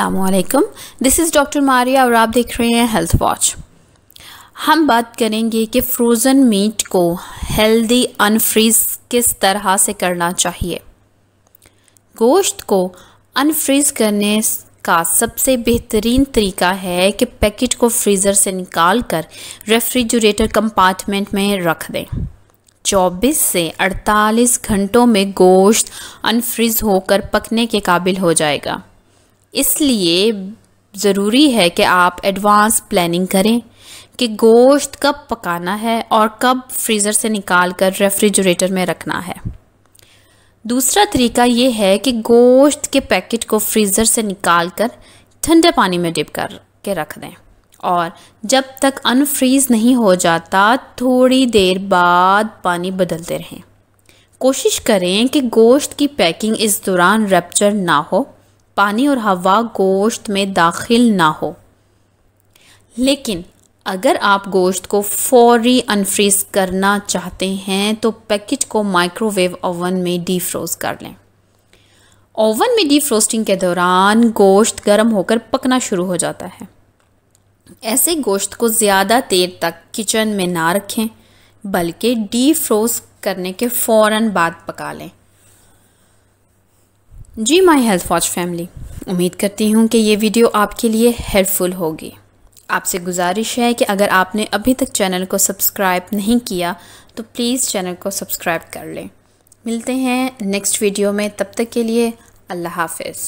अलैक्म this is doctor Maria और आप देख रहे हैं हेल्थ वॉच हम बात करेंगे कि फ्रोज़न मीट को हेल्दी अनफ्रीज़ किस तरह से करना चाहिए गोश्त को अनफ्रीज़ करने का सबसे बेहतरीन तरीका है कि पैकेट को फ्रीज़र से निकाल कर रेफ्रिजरेटर कंपार्टमेंट में रख दें 24 से 48 घंटों में गोश्त अनफ्रीज़ होकर पकने के काबिल हो जाएगा इसलिए ज़रूरी है कि आप एडवांस प्लानिंग करें कि गोश्त कब पकाना है और कब फ्रीज़र से निकाल कर रेफ्रिजरेटर में रखना है दूसरा तरीका ये है कि गोश्त के पैकेट को फ्रीज़र से निकाल कर ठंडे पानी में डिप कर के रख दें और जब तक अनफ्रीज़ नहीं हो जाता थोड़ी देर बाद पानी बदलते रहें कोशिश करें कि गोश्त की पैकिंग इस दौरान रेप्चर ना हो पानी और हवा गोश्त में दाखिल ना हो लेकिन अगर आप गोश्त को फौरी अनफ्रीज करना चाहते हैं तो पैकेज को माइक्रोवेव ओवन में डीफ्रोज कर लें ओवन में डीफ्रोस्टिंग के दौरान गोश्त गर्म होकर पकना शुरू हो जाता है ऐसे गोश्त को ज़्यादा देर तक किचन में ना रखें बल्कि डीफ्रोज करने के फ़ौर बाद पका लें जी माय हेल्थ वॉच फैमिली उम्मीद करती हूँ कि ये वीडियो आपके लिए हेल्पफुल होगी आपसे गुजारिश है कि अगर आपने अभी तक चैनल को सब्सक्राइब नहीं किया तो प्लीज़ चैनल को सब्सक्राइब कर लें मिलते हैं नेक्स्ट वीडियो में तब तक के लिए अल्लाह हाफिज़